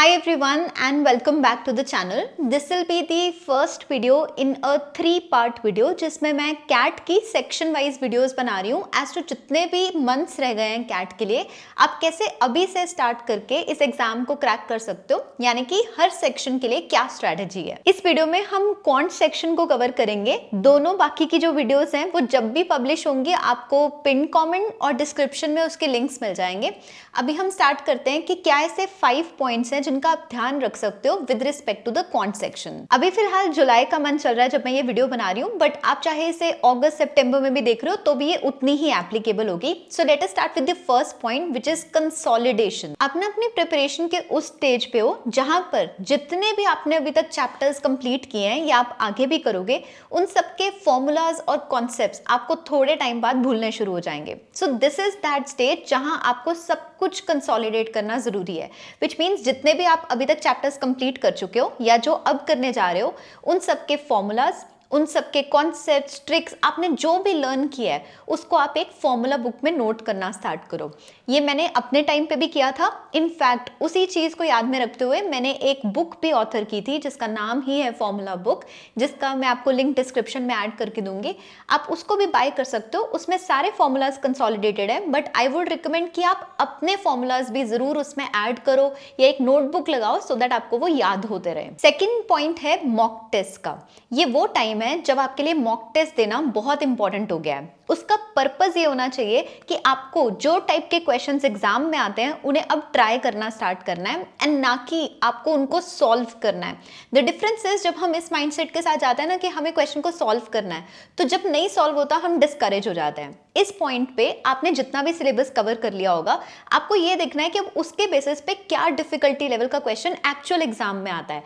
Hi everyone and welcome back to the channel. This will be the first video in a three part video जिसमें मैं CAT की section wise videos बना रही हूँ as to जितने भी months रह गए हैं CAT के लिए आप कैसे अभी से start करके इस exam को crack कर सकते हो यानी कि हर section के लिए क्या strategy है इस video में हम quant section को cover करेंगे दोनों बाकी की जो videos हैं वो जब भी publish होंगी आपको pinned comment और description में उसके links मिल जाएंगे अभी हम start करते हैं कि क्या ऐसे five points हैं जिनका आप ध्यान रख सकते हो with respect to the quant section अभी फिलहाल जुलाई का मंथ चल रहा है जब मैं ये वीडियो बना रही हूँ बट आप चाहे इसे ऑगस्ट सेप्टेम्बर में भी देख रहे हो तो भी ये उतनी ही एप्लीकेबल होगी so let start with the first point which is consolidation अपने अपने प्रिपरेशन के उस स्टेज पे हो जहां पर जितने भी आपने अभी तक चैप्टर्स कंप्लीट किए हैं या आप आगे भी करोगे उन सबके फॉर्मूलाज और कॉन्सेप्ट आपको थोड़े टाइम बाद भूलने शुरू हो जाएंगे so this is that stage जहां आपको सब कुछ कंसोलिडेट करना जरूरी है विच मीन्स जितने भी आप अभी तक चैप्टर्स कंप्लीट कर चुके हो या जो अब करने जा रहे हो उन सब के फॉर्मूलाज उन सब के कॉन्सेप्ट ट्रिक्स आपने जो भी लर्न किया है उसको आप एक फॉर्मूला बुक में नोट करना स्टार्ट करो ये मैंने अपने टाइम पे भी किया था इनफैक्ट उसी चीज़ को याद में रखते हुए मैंने एक बुक भी ऑथर की थी जिसका नाम ही है फॉर्मूला बुक जिसका मैं आपको लिंक डिस्क्रिप्शन में ऐड करके दूंगी आप उसको भी बाय कर सकते हो उसमें सारे फॉर्मूलाज कंसॉलिडेटेड है बट आई वुड रिकमेंड कि आप अपने फॉर्मूलाज भी ज़रूर उसमें ऐड करो या एक नोटबुक लगाओ सो so दैट आपको वो याद होते रहे सेकेंड पॉइंट है मॉक टेस्ट का ये वो टाइम टाइम है जब आपके लिए मॉक टेस्ट देना बहुत इंपॉर्टेंट हो गया है उसका पर्पज़ ये होना चाहिए कि आपको जो टाइप के क्वेश्चन एग्जाम में आते हैं उन्हें अब ट्राई करना स्टार्ट करना है एंड ना कि आपको उनको सॉल्व करना है द डिफरेंस इज जब हम इस माइंड के साथ जाते हैं ना कि हमें क्वेश्चन को सॉल्व करना है तो जब नहीं सॉल्व होता हम डिस्करेज हो जाते हैं इस पॉइंट पे आपने जितना भी सिलेबस कवर कर लिया होगा आपको ये देखना है कि अब उसके बेसिस पे क्या डिफिकल्टी लेवल का क्वेश्चन एक्चुअल एग्जाम में आता है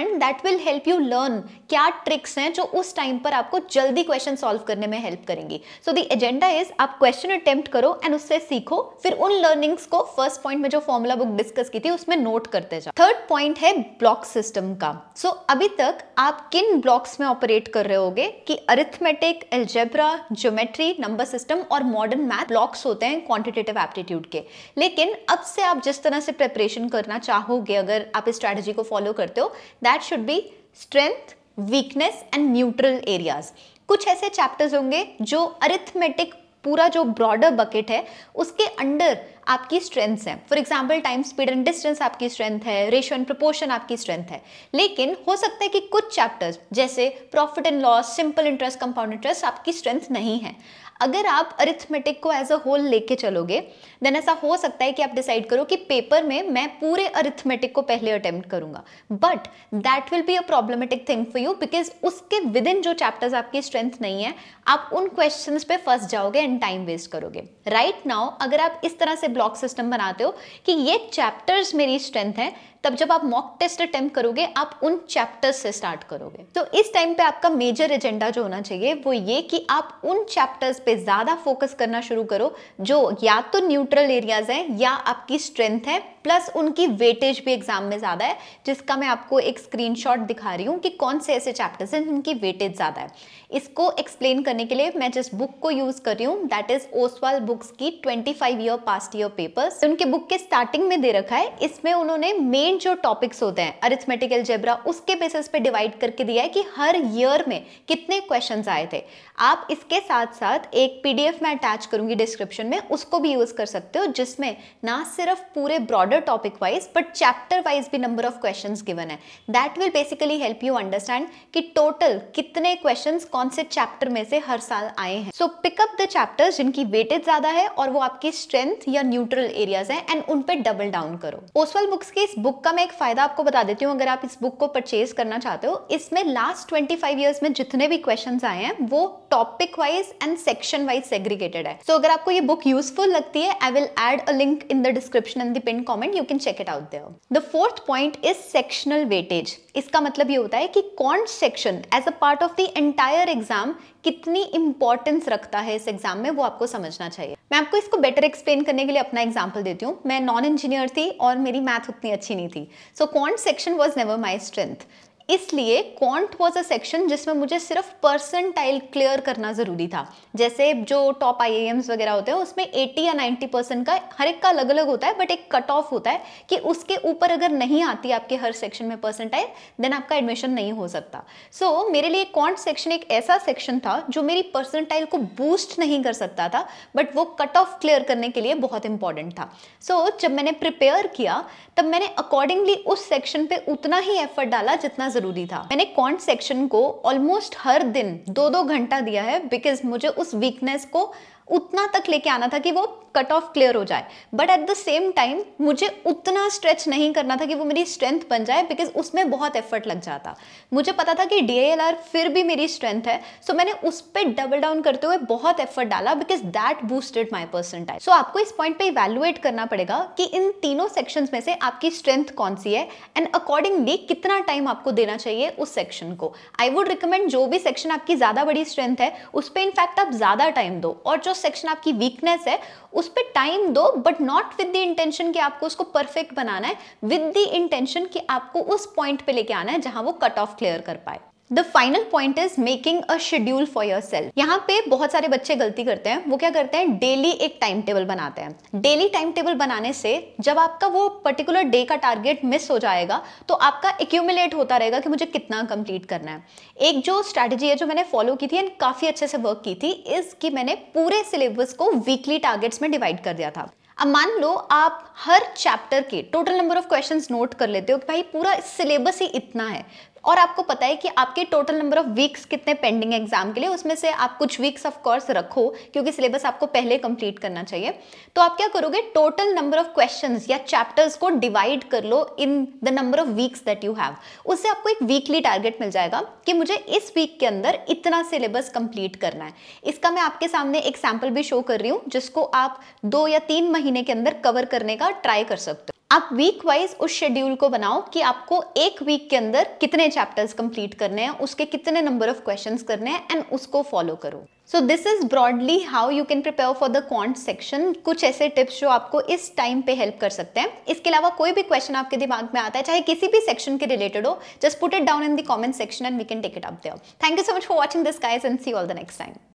and that will help you learn क्या ट्रिक्स हैं जो उस टाइम पर आपको जल्दी क्वेश्चन सॉल्व करने में हेल्प करेंगी सो द एजेंडा इज आप क्वेश्चन अटेम्प्ट करो एंड उससे सीखो फिर उन लर्निंग्स को फर्स्ट पॉइंट में जो फॉर्मुला बुक डिस्कस की थी उसमें नोट करते जाओ थर्ड पॉइंट है ब्लॉक सिस्टम का सो so, अभी तक आप किन ब्लॉक्स में ऑपरेट कर रहे होगे कि arithmetic algebra geometry number system system और मॉडर्न मैथ ब्लॉक्स होते हैं क्वांटिटेटिव एप्टीट्यूड के लेकिन अब से आप जिस तरह से प्रेपरेशन करना चाहोगे अगर आप इस स्ट्रैटेजी को फॉलो करते हो that should be strength weakness and neutral areas कुछ ऐसे चैप्टर्स होंगे जो अरिथमेटिक पूरा जो ब्रॉडर बकेट है उसके अंडर आपकी स्ट्रेंथ्स हैं for example time speed and distance आपकी स्ट्रेंथ है रेशो एंड प्रपोर्शन आपकी स्ट्रेंथ है लेकिन हो सकता है कि कुछ चैप्टर्स जैसे profit and loss simple interest compound interest आपकी स्ट्रेंथ नहीं है अगर आप अरिथमेटिक को एज अ होल लेके चलोगे देन ऐसा हो सकता है कि आप डिसाइड करो कि पेपर में मैं पूरे अरिथमेटिक को पहले अटेम्प्ट करूंगा but that will be a problematic thing for you because उसके विद इन जो चैप्टर्स आपकी स्ट्रेंथ नहीं है आप उन क्वेश्चन पे फंस जाओगे एंड टाइम वेस्ट करोगे राइट right नाउ अगर आप इस तरह से ब्लॉक सिस्टम बनाते हो कि ये चैप्टर्स मेरी स्ट्रेंथ है तब जब आप मॉक टेस्ट अटेम्प्ट करोगे आप उन चैप्टर्स से स्टार्ट करोगे तो इस टाइम पे आपका मेजर एजेंडा जो होना चाहिए वो ये कि आप उन चैप्टर्स पे ज़्यादा फोकस करना शुरू करो जो या तो न्यूट्रल एरियाज हैं या आपकी स्ट्रेंथ है प्लस उनकी वेटेज भी एग्जाम में ज़्यादा है जिसका मैं आपको एक स्क्रीनशॉट दिखा रही हूँ कि कौन से ऐसे चैप्टर्स हैं जिनकी वेटेज ज़्यादा है इसको एक्सप्लेन करने के लिए मैं जिस बुक को यूज़ कर रही हूँ दैट इज़ ओसवाल बुक्स की twenty five year past year papers उनके बुक के स्टार्टिंग में दे रखा है इसमें उन्होंने मेन जो टॉपिक्स होते हैं अरिथमेटिकल जेबरा उसके बेसिस पे डिवाइड करके दिया है कि हर ईयर में कितने क्वेश्चन आए थे आप इसके साथ साथ एक पीडीएफ मैं अटैच करूंगी डिस्क्रिप्शन में उसको भी यूज़ कर सकते हो जिसमें ना सिर्फ पूरे broader order topic wise but chapter wise भी number of questions given है that will basically help you understand कि total कितने questions कौन से chapter में से हर साल आए हैं so pick up the chapters जिनकी weighted ज़्यादा है और वो आपकी strength या neutral areas हैं and उन पर double down करो ओसवल books की इस book का मैं एक फ़ायदा आपको बता देती हूँ अगर आप इस book को purchase करना चाहते हो इसमें last 25 इयर्स में जितने भी क्वेश्चन आए हैं वो topic wise and section wise segregated है सो so, अगर आपको ये बुक यूजफुल लगती है I will add a link in the description and the pin comment comment you can check it out there the fourth point is sectional weightage इसका मतलब ये होता है कि कौन section as a part of the entire exam कितनी importance रखता है इस एग्जाम में वो आपको समझना चाहिए मैं आपको इसको बेटर एक्सप्लेन करने के लिए अपना एग्जाम्पल देती हूँ मैं नॉन इंजीनियर थी और मेरी मैथ उतनी अच्छी नहीं थी so quant section was never my strength इसलिए क्वांट वॉज अ सेक्शन जिसमें मुझे सिर्फ परसेंटाइल क्लियर करना ज़रूरी था जैसे जो टॉप आई वगैरह होते हैं उसमें 80 या 90 परसेंट का हर एक का अलग अलग होता है बट एक कट ऑफ होता है कि उसके ऊपर अगर नहीं आती आपके हर सेक्शन में परसेंटाइल देन आपका एडमिशन नहीं हो सकता सो so, मेरे लिए क्वांट सेक्शन एक ऐसा सेक्शन था जो मेरी परसेंटाइल को बूस्ट नहीं कर सकता था बट वो कट ऑफ क्लियर करने के लिए बहुत इंपॉर्टेंट था सो so, जब मैंने प्रिपेयर किया तब मैंने अकॉर्डिंगली उस सेक्शन पर उतना ही एफर्ट डाला जितना ज़रूरी था मैंने कॉन्ट सेक्शन को ऑलमोस्ट हर दिन दो दो घंटा दिया है बिकॉज मुझे उस वीकनेस को उतना तक लेके आना था कि वो कट ऑफ क्लियर हो जाए but at the same time मुझे उतना स्ट्रेच नहीं करना था कि वो मेरी स्ट्रेंथ बन जाए बिकॉज उसमें बहुत एफर्ट लग जाता मुझे पता था कि डी फिर भी मेरी स्ट्रेंथ है सो so मैंने उस पर डबल डाउन करते हुए बहुत एफर्ट डाला because that boosted my time so आपको इस पॉइंट पे इवेलुएट करना पड़ेगा कि इन तीनों सेक्शन में से आपकी स्ट्रेंथ कौन सी है एंड अकॉर्डिंगली कितना टाइम आपको देना चाहिए उस सेक्शन को आई वुड रिकमेंड जो भी सेक्शन आपकी ज़्यादा बड़ी स्ट्रेंथ है उस पर इनफैक्ट आप ज़्यादा टाइम दो और जो सेक्शन आपकी वीकनेस है उस पर टाइम दो but not with the intention कि आपको उसको परफेक्ट बनाना है विद द इंटेंशन कि आपको उस पॉइंट पे लेके आना है जहां वो कट ऑफ क्लियर कर पाए the final point is making a schedule for yourself यहाँ पे बहुत सारे बच्चे गलती करते हैं वो क्या करते हैं डेली एक टाइम टेबल बनाते हैं डेली टाइम टेबल बनाने से जब आपका वो पर्टिकुलर डे का टारगेट मिस हो जाएगा तो आपका एक्यूमुलेट होता रहेगा कि मुझे कितना कंप्लीट करना है एक जो स्ट्रैटेजी है जो मैंने फॉलो की थी एंड काफ़ी अच्छे से वर्क की थी इस कि मैंने पूरे सिलेबस को वीकली टारगेट्स में डिवाइड कर दिया था अब मान लो आप हर चैप्टर के total number of questions note कर लेते हो कि भाई पूरा सिलेबस ही इतना है और आपको पता है कि आपके टोटल नंबर ऑफ वीक्स कितने पेंडिंग है एग्जाम के लिए उसमें से आप कुछ वीक्स ऑफ कोर्स रखो क्योंकि सिलेबस आपको पहले कंप्लीट करना चाहिए तो आप क्या करोगे टोटल नंबर ऑफ क्वेश्चन या चैप्टर्स को डिवाइड कर लो in the number of weeks that you have उससे आपको एक वीकली टारगेट मिल जाएगा कि मुझे इस वीक के अंदर इतना सिलेबस कंप्लीट करना है इसका मैं आपके सामने एक सैम्पल भी शो कर रही हूँ जिसको आप दो या तीन महीने के अंदर कवर करने का ट्राई कर सकते हो आप वीक वाइज उस शेड्यूल को बनाओ कि आपको एक वीक के अंदर कितने चैप्टर्स कंप्लीट करने हैं उसके कितने नंबर ऑफ क्वेश्चंस करने हैं एंड उसको फॉलो करो so this is broadly how you can prepare for the quant section कुछ ऐसे टिप्स जो आपको इस टाइम पे हेल्प कर सकते हैं इसके अलावा कोई भी क्वेश्चन आपके दिमाग में आता है चाहे किसी भी सेक्शन के रिलेटेड हो just put it down in the comment section and we can take it up there thank you so much for watching this guys and see all the next time